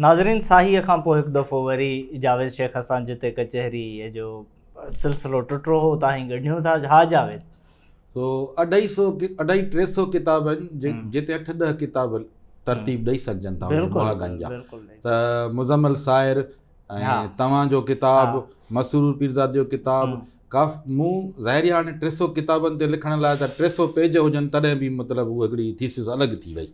नाज़रीन साह खां पोइ हिकु दफ़ो वरी जावेद शेख सां जिते जो सिलसिलो टुटो हो तव्हां अढाई सौ अढाई टे सौ किताब आहिनि जिते अठ ॾह किताब तरतीब ॾेई सघजनि था त मुज़मल साइर ऐं तव्हांजो किताबु मसूर पीरज़ाद जो किताबु काफ़ मूं ज़ाहिरी टे सौ किताबनि ते लिखण लाइ त टे सौ पेज हुजनि तॾहिं बि मतिलबु उहो हिकिड़ी थीसिस अलॻि थी वई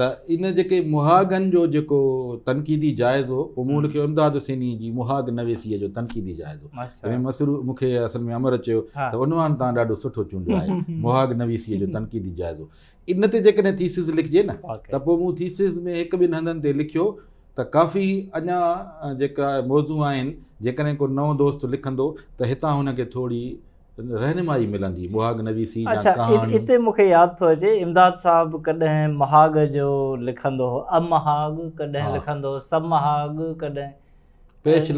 त इन जेके मुहागनि जो जेको तनक़ीदी जाइज़ो पोइ मूं लिखियो इमदाद हुसैनीअ जी मुहाग नवेसीअ जो तनक़ीदी जाइज़ो मसरू मूंखे असल में अमर चयो त उनवान तव्हां ॾाढो सुठो चूंडियो आहे मुहाग नवेसीअ जो तनक़ीदी जाइज़ो इन ते जेकॾहिं थीसिस लिखिजे न त पोइ मूं थीसिस में हिकु ॿिनि हंधनि ते लिखियो त काफ़ी अञा जेका मौज़ू आहिनि जेकॾहिं को नओं दोस्त लिखंदो त हितां हुनखे थोरी रहनुमाई मिलंदी बुहाग नवी सी अच्छा हिते मूंखे यादि थो अचे इमदाद साहब कॾहिं महाग जो लिखंदो हो अम कॾहिं लिखंदो हो सम महाग कॾहिं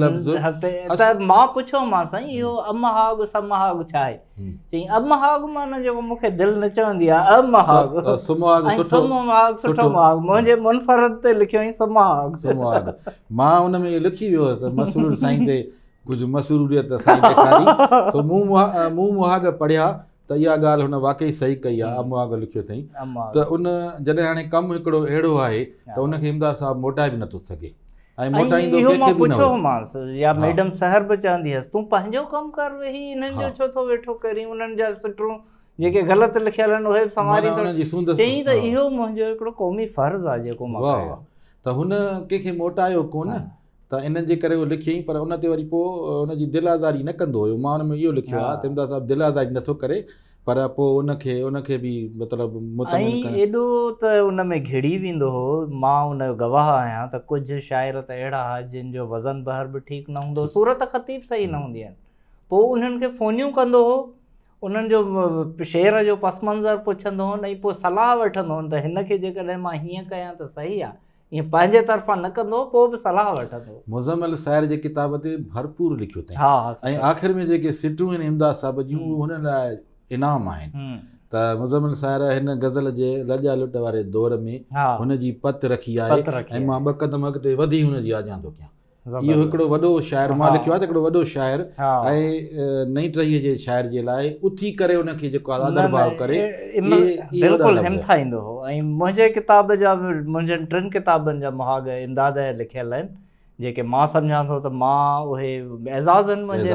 मां पुछियो मां साईं इहो अम हाग छा आहे चई अम हाग जेको मूंखे दिलि न चवंदी आहे अम हाग सुम हाग सुठो हाग मुंहिंजे मुनफरद ते लिखियो सुम हाग मां हुन में लिखी वियो साईं ते कुझु मसरूरियत सो तो मुहाग पढ़िया त इहा ॻाल्हि हुन वाकई सही कई आहे अमुआग लिखियो अथई त उन जॾहिं हाणे कमु हिकिड़ो अहिड़ो आहे त इमदाद साहिबु मोटाए बि नथो सघे मैडम सहर बि चवंदी हुअसि तूं पंहिंजो कर वेही हिननि छो थो वेठो करी उन्हनि जा सुठो जेके ग़लति लिखियल आहिनि उहे बि संभारी चई त इहो मुंहिंजो हिकिड़ो क़ौमी फर्ज़ु आहे जेको मां त इन्हनि जे करे उहो लिखियईं पर उन ते वरी पोइ उनजी दिलि आज़ारी न कंदो हुयो मां हुन में इहो लिखियो आहे दिलि आज़ारी नथो करे पर पोइ उनखे उनखे बि मतिलबु एॾो त उन में घिड़ी वेंदो हुओ मां उन जो गवाह आहियां त कुझु शाइर त अहिड़ा हुआ जिनि जो वज़न बहर बि ठीकु न हूंदो हुओ सूरत ख़तीब सही न हूंदी आहिनि पोइ उन्हनि खे फ़ोनियूं कंदो हुओ उन्हनि जो शेर जो पस मंज़र पुछंदो हुअनि ऐं पोइ सलाह वठंदो हुअनि त हिनखे जेकॾहिं मां हीअं कयां त सही आहे ईअं पंहिंजे तरफ़ां न कंदो पोइ बि सलाह वठंदो मुज़मल साहिर जे किताब ते भरपूर लिखियो अथई हा ऐं आख़िर में जेके सिटियूं आहिनि इमदाद साहिब जूं उहे इनाम आहिनि त मुज़मल साहिर हिन गज़ल जे लॼा लुट वारे दौर में हुनजी पत रखी आहे ऐं मां ॿ कदम अॻिते वधी हुनजी अॼा थो कयां इहो हिकिड़ो वॾो शाइर मां लिखियो आहे त मुंहिंजे टिनि किताबनि जा महाग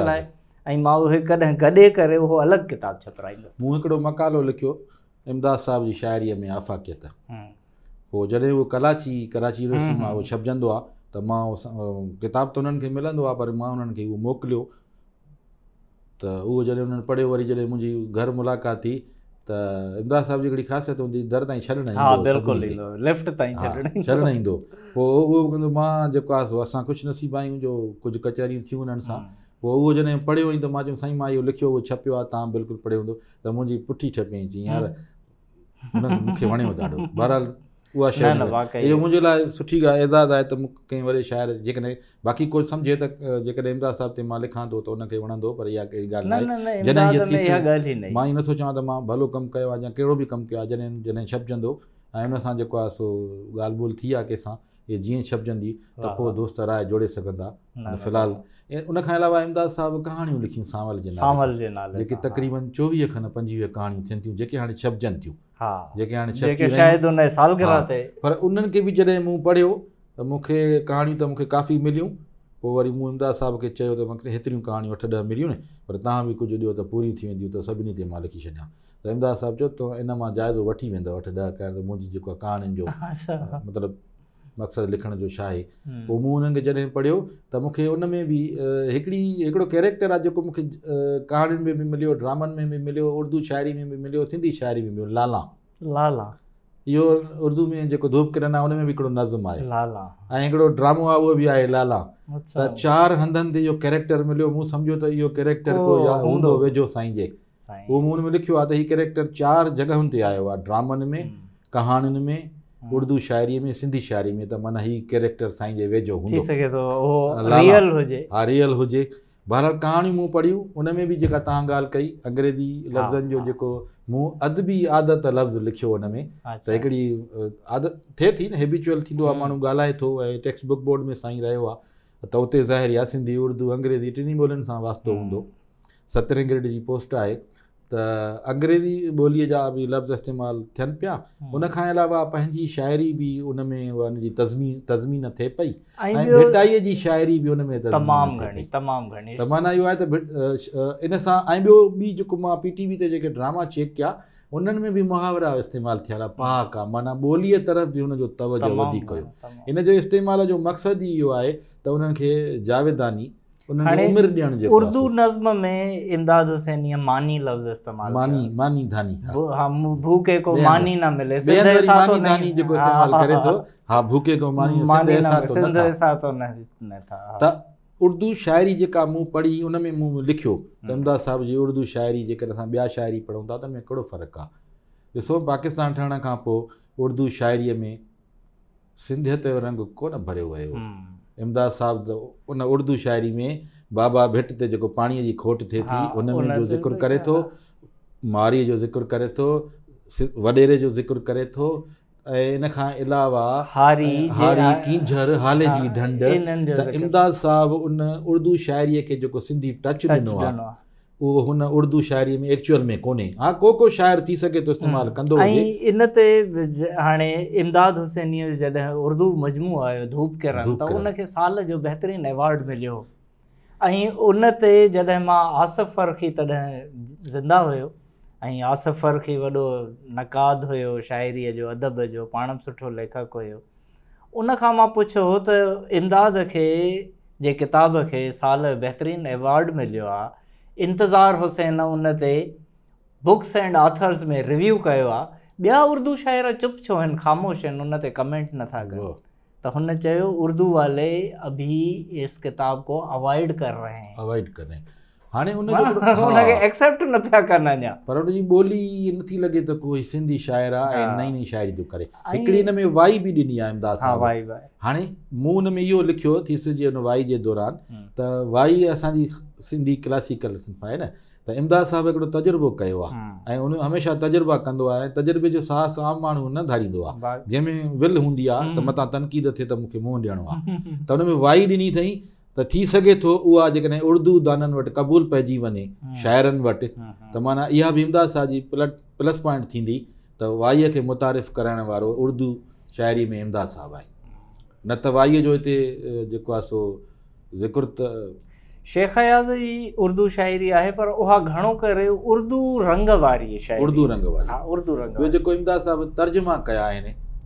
लाइ ऐं मां उहे गॾे करे उहो अलॻि किताबु छपराईंदुसि मूं हिकिड़ो मकालो लिखियो इमदाद साहिब जी शाइरीअ में आफ़ाकियत पोइ जॾहिं उहो कलाची कराची यूनिवर्सिटी मां उहो छपजंदो आहे त मां किताब त हुननि खे मिलंदो आहे पर मां हुननि खे उहो मोकिलियो त उहो जॾहिं हुननि पढ़ियो वरी जॾहिं मुंहिंजी घर मुलाक़ात थी त इमदा साहिब जी हिकिड़ी ख़ासियत हूंदी दर ताईं छॾणु ईंदो छॾणु ईंदो पोइ उहो कंदो मां जेको आहे सो असां कुझु नसीब आहियूं जो कुझु कचहरियूं थियूं हुननि सां पोइ उहो जॾहिं पढ़ियो ईंदो मां चयो साईं मां इहो लिखियो उहो छपियो आहे तव्हां बिल्कुलु पढ़ियो हूंदो त मुंहिंजी पुठी छपियईं जीअं यार हुननि मूंखे वणियो ॾाढो बहरहाल उहा शइ इहो मुंहिंजे लाइ सुठी ॻाल्हि एज़ाज़ आहे त कंहिं वरी शायर जेकॾहिं बाक़ी कोई सम्झे त जेकॾहिं इमदाद साहिब ते मां लिखां थो त हुनखे वणंदो पर इहा कहिड़ी ॻाल्हि न आहे जॾहिं मां ईअं नथो चवां त मां भलो कमु कयो आहे या कहिड़ो बि कमु कयो आहे जॾहिं जॾहिं छपजंदो ऐं उन सां जेको आहे सो ॻाल्हि ॿोल थी आहे कंहिंसां इहे जीअं छपजंदी त पोइ दोस्त राय जोड़े सघंदा फ़िलहालु ऐं उनखां अलावा अहमदाद साहब कहाणियूं लिखियूं सांवल जे नाले जेके तक़रीबन चोवीह खनि पंजवीह कहाणियूं थियनि थियूं जेके हाणे छपजनि थियूं जेके हाणे पर उन्हनि खे बि जॾहिं मूं पढ़ियो त मूंखे कहाणियूं त मूंखे काफ़ी मिलियूं पोइ वरी मूं अमदाज़ साहब खे चयो त हेतिरियूं कहाणियूं अठ ॾह मिलियूं न पर तव्हां बि कुझु ॾियो त पूरी थी वेंदियूं त सभिनी ते मां लिखी छॾियां त अमदाज़ साहिबु चयो त इन मां जाइज़ो वठी वेंदव अठ ॾह करण मुंहिंजी जेको आहे कहाणियुनि जो मतिलबु मक़सदु लिखण जो छा आहे पोइ मूं हुननि खे जॾहिं पढ़ियो त मूंखे उन में बि हिकिड़ी हिकिड़ो कैरेक्टर आहे जेको मूंखे कहाणियुनि में बि मिलियो ड्रामनि में बि मिलियो उर्दू शाइरी में बि मिलियो सिंधी शाइरी में मिलियो लाला लाला इहो उर्दू में जेको धूप किरन आहे उन बि हिकिड़ो नज़म आहे लाला ऐं हिकिड़ो ड्रामो आहे उहो बि आहे लाला त अच्छा। चारि हंधनि ते इहो कैरेक्टर मिलियो मूं सम्झो त इहो कैरेक्टर को हूंदो वेझो साईं जे उहो मूं में लिखियो आहे त हीउ कैरेक्टर चार जॻहियुनि ते आयो आहे ड्रामनि में हम्म। कहाणियुनि में हम्म। उर्दू शाइरीअ में सिंधी शायरी में त माना हीउ कैरेक्टर साईं जे वेझो हूंदो हा रियल हुजे बहरहाल कहाणियूं मूं पढ़ियूं उन में बि जेका तव्हां ॻाल्हि कई अंग्रेजी लफ़्ज़नि जो जेको मूं अदबी आदत लफ़्ज़ लिखियो हुन में त हिकिड़ी आदत थिए थी न हेबिचुअल थींदो आहे माण्हू ॻाल्हाए थो ऐं टेक्स्ट बुक बोर्ड में साईं रहियो आहे त उते ज़ाहिर आहे सिंधी उर्दू अंग्रेज़ी टिनी ॿोलियुनि सां वास्तो हूंदो सतरहें ग्रेड जी पोस्ट आहे त अंग्रेजी ॿोलीअ जा बि लफ़्ज़ इस्तेमालु थियनि पिया खां अलावा पंहिंजी शाइरी बि उन में उनजी तज़मीन थिए पई ऐं भिटाईअ जी शाइरी बि उन में तमामु तमामु घणी घणी त माना इहो आहे त इन सां ऐं ॿियो बि जेको मां पी टी वी ते जेके ड्रामा चेक कया उन्हनि में बि मुहावरा इस्तेमालु थियल आहे पहाक आहे माना ॿोलीअ तरफ़ बि हुनजो तवजो वधीक हुयो हिन जो इस्तेमाल जो मक़सदु ई इहो आहे त उन्हनि खे जावेदानी त उर्दू शाइरी जेका मूं पढ़ी उन में मूं लिखियो अहमदाज़ साहिब जी उर्दू शाइरी जेकर असां ॿिया शाइरी पढ़ूं था त उनमें कहिड़ो फ़र्क़ु आहे ॾिसो पाकिस्तान ठहण खां पोइ उर्दू शाइरीअ में सिंधियत जो रंग कोन भरियो वियो इमदाज़ साहब त उन उर्दू शायरी में बाबा भिट ते जेको पाणीअ जी खोट थिए थी उन जो ज़िक्र करे थो मारीअ जो ज़िक्र करे थो वॾेरे जो ज़िक्र करे थो ऐं इन खां अलावा इमदाद साहबु उन उर्दू शायरीअ खे जेको सिंधी टच ॾिनो आहे उहो हुन उर्दू शाइरी में एक्चुअल में कोन्हे हा को को शाइर थी सघे थो इस्तेमालु कंदो इन ते हाणे इमदाद हुसैनीअ जो जॾहिं उर्दू मजमू आयो धूप किरण त उनखे साल जो बहितरीनु एवॉर्ड मिलियो ऐं उन ते जॾहिं मां आसिफर खे तॾहिं ज़िंदा हुयो ऐं आसिफर खे वॾो नक़ाद हुयो शाइरी जो अदब जो पाण बि सुठो लेखक हुयो उन खां मां पुछियो त इमदाद खे जे किताब खे साल जो बहितरीनु अवॉर्ड मिलियो आहे Intizar Husain on books and authors में रिव्यू किया आहे उर्दू शायर चुप छो आहिनि ख़ामोश आहिनि उन कमेंट नथा कर तो उन्होंने उर्दू वाले अभी इस किताब को अवॉइड कर रहे हैं अवॉइड करें पर नथी लॻे त इहो लिखियो वाई जे दौरान त वाई असांजी न त इमदाज़ साहिब हिकिड़ो तजुर्बो कयो आहे ऐं उन हमेशह तजुर्बा कंदो आहे तजुर्बे जो साहस आम माण्हू न धारींदो आहे जंहिंमें विल हूंदी आहे त मथां तनक़ीद थिए त मूंखे मुंहुं ॾियणो आहे त हुन में वाई ॾिनी अथई त थी सघे थो उहा जेकॾहिं उर्दू दाननि वटि क़बूल पइजी वञे शाइरनि वटि त माना इहा बि इमदाद साहब जी प्लस पॉइंट थींदी त वाईअ खे मुतारिफ़ु कराइण वारो उर्दू शाइरी में इमदाद साहबु आहे न त वाईअ जो हिते जेको आहे सो ज़िक्र त शेख शेखयाज़ जी उर्दू शाइरी आहे पर उहा घणो करे उर्दू रंग वारी उर्दू रंग वारी उर्दू रंग ॿियो जेको इमदाज़ साहब तर्जुमा कया आहिनि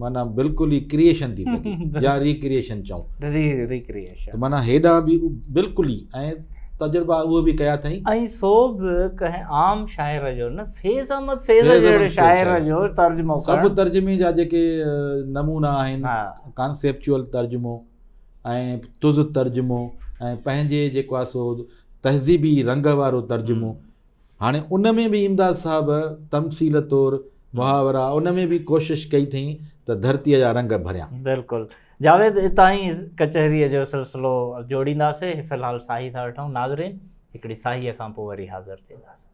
माना बिल्कुलु ई क्रिएशन थी या चऊं माना हेॾा बि बिल्कुलु ई ऐं तजुर्बा उहो बि कया अथई ऐं सो बि कंहिं आम शाइर शाइर जो जो न अहमद तर्जुमो सभु तर्जुमे जा जेके नमूना आहिनि कॉन्सेप्चुअल तर्जुमो ऐं तुज़ तर्जुमो ऐं पंहिंजे जेको आहे सो तहज़ीबी रंग वारो तर्जुमो हाणे उन में बि इमदाद साहब तमसील तौरु मुहावरा उन में बि कोशिशि कई अथई त धरतीअ जा रंग भरिया बिल्कुलु जावेद हितां ई कचहरीअ जो सिलसिलो जोड़ींदासीं फ़िलहालु साही था वठूं नाज़रीन हिकिड़ी साहीअ खां पोइ वरी हाज़िर थींदासीं